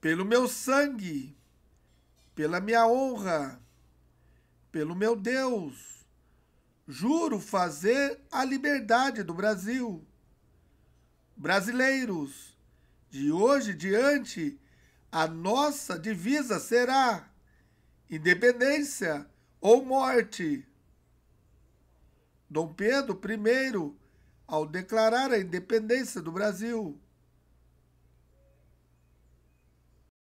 pelo meu sangue, pela minha honra, pelo meu Deus, juro fazer a liberdade do Brasil. Brasileiros, de hoje diante, a nossa divisa será independência ou morte. Dom Pedro I, ao declarar a independência do Brasil,